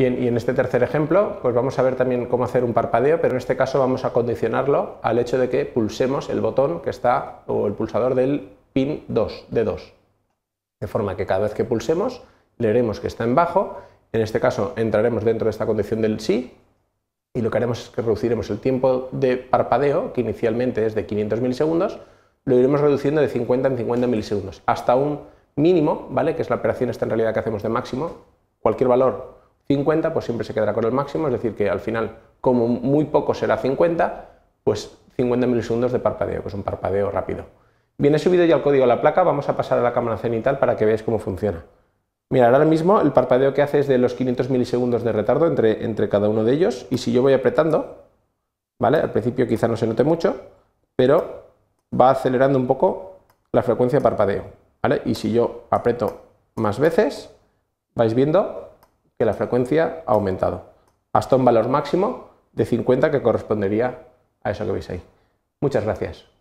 Bien, y en este tercer ejemplo, pues vamos a ver también cómo hacer un parpadeo, pero en este caso vamos a condicionarlo al hecho de que pulsemos el botón que está, o el pulsador del pin 2, de 2. De forma que cada vez que pulsemos, leeremos que está en bajo, en este caso entraremos dentro de esta condición del sí, y lo que haremos es que reduciremos el tiempo de parpadeo, que inicialmente es de 500 milisegundos, lo iremos reduciendo de 50 en 50 milisegundos, hasta un mínimo, ¿vale? Que es la operación esta en realidad que hacemos de máximo, cualquier valor 50, pues siempre se quedará con el máximo, es decir, que al final, como muy poco será 50, pues 50 milisegundos de parpadeo, que es un parpadeo rápido. Viene subido ya el código a la placa, vamos a pasar a la cámara cenital para que veáis cómo funciona. Mira, ahora mismo el parpadeo que hace es de los 500 milisegundos de retardo entre, entre cada uno de ellos, y si yo voy apretando, ¿vale? Al principio quizá no se note mucho, pero va acelerando un poco la frecuencia de parpadeo, ¿vale? Y si yo aprieto más veces, vais viendo que la frecuencia ha aumentado hasta un valor máximo de 50 que correspondería a eso que veis ahí. Muchas gracias.